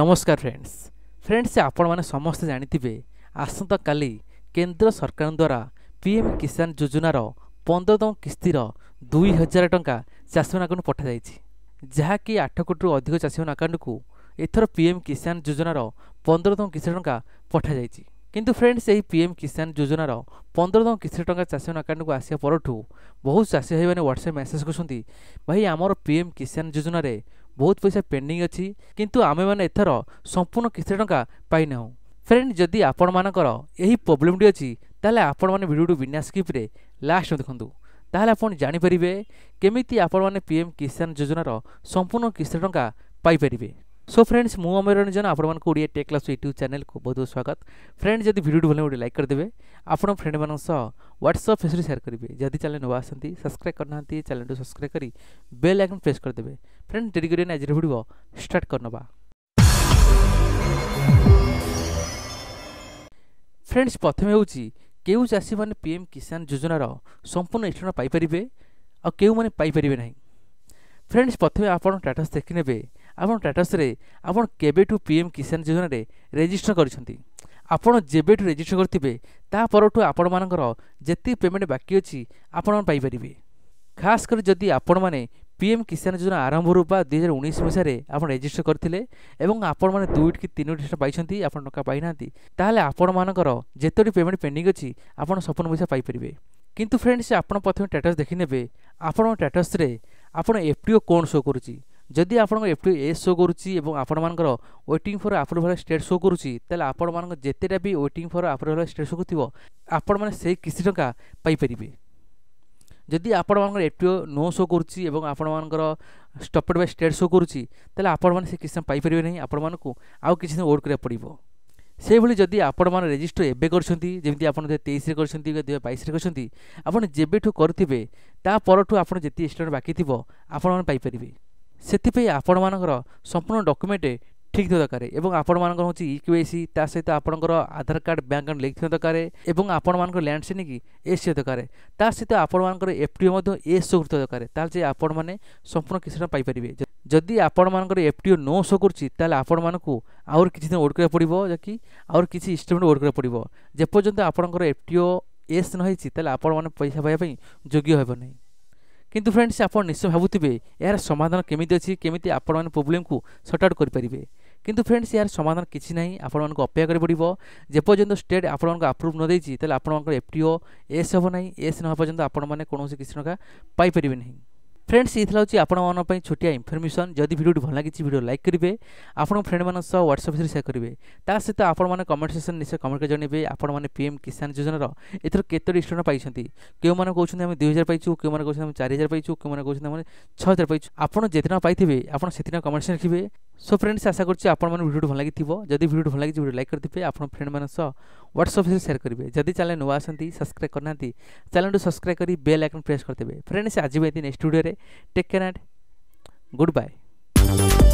নমস্কার friends friends আপনার সমস্তে জাঁথিবে আসন্তকালি কেন্দ্র সরকার দ্বারা পিএম কিষান যোজনার পনেরতম কিস্তির দুই হাজার টঙ্কা চাষীমান আকাউন্ট পঠাযাই যাকি আঠ কোটিরু অধিক চাষীমান আকাউন্টকু এথর পিএম কিষান যোজনার পনেরতম কিস্তি টঙ্কা পঠাযাই কিন্তু ফ্রেন্ডস এই পিএম কিষান যোজনার পনেরতম কিস্তি টঙ্কা চাষীমান আকাউন্টকু আসা পরঠু বহু চাষী ভাই মানে হোয়াটসঅ্যাপ মেসেজ করছেন ভাই আমার পিএম কিষান যোজনার ବହୁତ ପଇସା ପେଣ୍ଡିଂ ଅଛି କିନ୍ତୁ ଆମେମାନେ ଏଥର ସମ୍ପୂର୍ଣ୍ଣ କିସ୍ତି ଟଙ୍କା ପାଇନାହୁଁ ଫ୍ରେଣ୍ଡ ଯଦି ଆପଣମାନଙ୍କର ଏହି ପ୍ରୋବ୍ଲେମ୍ଟି ଅଛି ତାହେଲେ ଆପଣମାନେ ଭିଡ଼ିଓଟି ବିନା ସ୍କିପ୍ରେ ଲାଷ୍ଟ ଦେଖନ୍ତୁ ତାହେଲେ ଆପଣ ଜାଣିପାରିବେ କେମିତି ଆପଣମାନେ ପି ଏମ୍ କିଷାନ ଯୋଜନାର ସମ୍ପୂର୍ଣ୍ଣ କିସ୍ତି ଟଙ୍କା ପାଇପାରିବେ सो फ्रेंड्स मुझे रंजन आपको Odia tech class YouTube channel को बहुत बहुत स्वागत फ्रेंड्स जब भिडियो भले गोटे लाइक करदे आप फ्रेंड मान ह्वाट्सअप फेसबुक सेयार करेंगे जदि चैनल नुआ आसती सब्सक्राइब करना चैनल सब्सक्राइब कर बेल आइकन प्रेस करदे फ्रेंड डेरी करें आज भिडियो स्टार्ट कर ना फ्रेंड्स प्रथम हो चाषी मैंने पीएम किसान योजनार संपूर्ण स्थान पाइपर आउ मैंने ना फ्रेंड्स प्रथम आपटस देखने ଆପଣ ଟାଟସ୍ରେ ଆପଣ କେବେଠୁ ପି ଏମ୍ କିଷାନ ଯୋଜନାରେ ରେଜିଷ୍ଟର କରିଛନ୍ତି ଆପଣ ଯେବେଠୁ ରେଜିଷ୍ଟର କରିଥିବେ ତା ପରଠୁ ଆପଣମାନଙ୍କର ଯେତିକି ପେମେଣ୍ଟ ବାକି ଅଛି ଆପଣ ପାଇପାରିବେ ଖାସ କରି ଯଦି ଆପଣମାନେ ପିଏମ୍ କିଷାନ ଯୋଜନା ଆରମ୍ଭରୁ ବା ଦୁଇହଜାର ଉଣେଇଶ ମସିହାରେ ଆପଣ ରେଜିଷ୍ଟର କରିଥିଲେ ଏବଂ ଆପଣମାନେ ଦୁଇଟି କି ତିନୋଟି ଟଙ୍କା ପାଇଛନ୍ତି ଆପଣ ଟଙ୍କା ପାଇନାହାନ୍ତି ତାହେଲେ ଆପଣମାନଙ୍କର ଯେତୋଟି ପେମେଣ୍ଟ ପେଣ୍ଡିଂ ଅଛି ଆପଣ ସପନ ପଇସା ପାଇପାରିବେ କିନ୍ତୁ ଫ୍ରେଣ୍ଡସ୍ ଆପଣ ପ୍ରଥମେ ଷ୍ଟାଟସ୍ ଦେଖିନେବେ ଆପଣଙ୍କ ଷ୍ଟାଟସ୍ରେ ଆପଣ ଏଫ୍ ଟି ଓ କ'ଣ ଶୋ କରୁଛି ଯଦି ଆପଣଙ୍କ ଏଫ୍ ଟି ଏ ଶୋ କରୁଛି ଏବଂ ଆପଣମାନଙ୍କର waiting for approval state show କରୁଛି ତାହେଲେ ଆପଣମାନଙ୍କ ଯେତେଟା ବି waiting for approval state show କରୁଥିବ ଆପଣମାନେ ସେଇ କିଛି ଟଙ୍କା ପାଇପାରିବେ ଯଦି ଆପଣମାନଙ୍କର F T O no show କରୁଛି ଏବଂ ଆପଣମାନଙ୍କର ଷ୍ଟପେଡ଼ ବାଇ ଷ୍ଟେଟ୍ ଶୋ କରୁଛି ତାହେଲେ ଆପଣମାନେ ସେ କିଛି ଟଙ୍କା ପାଇପାରିବେ ନାହିଁ ଆପଣମାନଙ୍କୁ ଆଉ କିଛି ଦିନ ୱେଟ୍ କରିବାକୁ ପଡ଼ିବ ସେହିଭଳି ଯଦି ଆପଣମାନେ ରେଜିଷ୍ଟର ଏବେ କରିଛନ୍ତି ଯେମିତି ଆପଣ ଦୁଇ ହଜାର ତେଇଶରେ କରିଛନ୍ତି ଦୁଇ ହଜାର ବାଇଶରେ କରିଛନ୍ତି ଆପଣ ଯେବେଠୁ କରିଥିବେ ତା ପରଠୁ ଆପଣ ଯେତିକି ଷ୍ଟେଟ୍ ବାକି ଥିବ ଆପଣମାନେ ପାଇପାରିବେ ସେଥିପାଇଁ ଆପଣମାନଙ୍କର ସମ୍ପୂର୍ଣ୍ଣ ଡକ୍ୟୁମେଣ୍ଟ ଠିକ୍ ଥିବା ଦରକାର ଏବଂ ଆପଣମାନଙ୍କର ହେଉଛି ଇ କେ ସି ତା ସହିତ ଆପଣଙ୍କର Aadhaar card bank account link ଥିବା ଦରକାର ଏବଂ ଆପଣମାନଙ୍କର ଲ୍ୟାଣ୍ଡ ସେନିକି ଏସ୍ ଥିବା ଦରକାର ତା ସହିତ ଆପଣମାନଙ୍କର ଏଫ୍ ଟି ଓ ମଧ୍ୟ ଏସ୍ ସୋ କରୁଥିବା ଦରକାର ତାହେଲେ ଯେ ଆପଣମାନେ ସମ୍ପୂର୍ଣ୍ଣ କିଛିଟା ପାଇପାରିବେ ଯଦି ଆପଣମାନଙ୍କର F T O no show କରୁଛି ତାହେଲେ ଆପଣମାନଙ୍କୁ ଆହୁରି କିଛି ଦିନ ଓଡ଼ କରିବାକୁ ପଡ଼ିବ ଯାକି ଆହୁରି କିଛି ଇନଷ୍ଟଲମେଣ୍ଟ ଓଡ଼ କରିବାକୁ ପଡ଼ିବ ଯେପର୍ଯ୍ୟନ୍ତ ଆପଣଙ୍କର ଏଫ୍ ଟି ଓ ଏସ୍ ନ ହେଇଛି ତାହେଲେ ଆପଣମାନେ ପଇସା ପାଇବା ପାଇଁ ଯୋଗ୍ୟ ହେବ ନାହିଁ କିନ୍ତୁ ଫ୍ରେଣ୍ଡସ୍ ଆପଣ ନିଶ୍ଚୟ ଭାବୁଥିବେ ଏହାର ସମାଧାନ କେମିତି ଅଛି କେମିତି ଆପଣମାନେ ପ୍ରୋବ୍ଲେମ୍କୁ ସର୍ଟ ଆଉଟ୍ କରିପାରିବେ କିନ୍ତୁ ଫ୍ରେଣ୍ଡସ୍ ଏହାର ସମାଧାନ କିଛି ନାହିଁ ଆପଣମାନଙ୍କୁ ଅପେକ୍ଷା କରି ପଡ଼ିବ ଯେପର୍ଯ୍ୟନ୍ତ ଷ୍ଟେଟ୍ ଆପଣମାନଙ୍କୁ ଆପ୍ରୁଭ୍ ନ ଦେଇଛି ତାହେଲେ ଆପଣଙ୍କର ଏଫ୍ ଟି ଓ ଏସ୍ ହେବ ନାହିଁ ଏସ୍ ନ ହେବା ପର୍ଯ୍ୟନ୍ତ ଆପଣମାନେ କୌଣସି କିଛି ଟଙ୍କା ପାଇପାରିବେ ନାହିଁ ফ্রেন্ডস এইলা হচ্ছে আপনার ছোটিয়া ইনফরমেসন যদি ভিডিওটি ভাল লাগিছে ভিডিও লাইক করবে আপনার ফ্রেন্ড মান সহ হোয়াটসঅ্যাপে সেয়ার করবে তা সহ আপনার কমেন্ট সেকশন নিশ্চয় কমেন্ট করে জনাইবে আপনার পিএম কিষান যোজনার এথর কতটি স্টুডেন্ট পাইছেন কেউ মানে কৌন আমি দুই হাজার পাইছু কেউ মানে কৌন আমি চারি হাজার পাইছু কেউ মানে কৌন আমি ছ হাজার পাইছু আপনার যেতে টাকা পাইবে আপনার সেতে টাকা কমেন্ট সেকশন লিখবে सो फ्रेंड्स आशा भिडियो भल लगी जब भिडियो भल लगी लाइक करेंगे आप फ्रेंड मैं ह्वाट्सअप से सेयर करेंगे जदि चैनल नुआ आसती सब्सक्राइब करना चैनल को सब्सक्राइब कर बेल आइकन प्रेस करदे फ्रेंड्स आज भी next video take care and good bye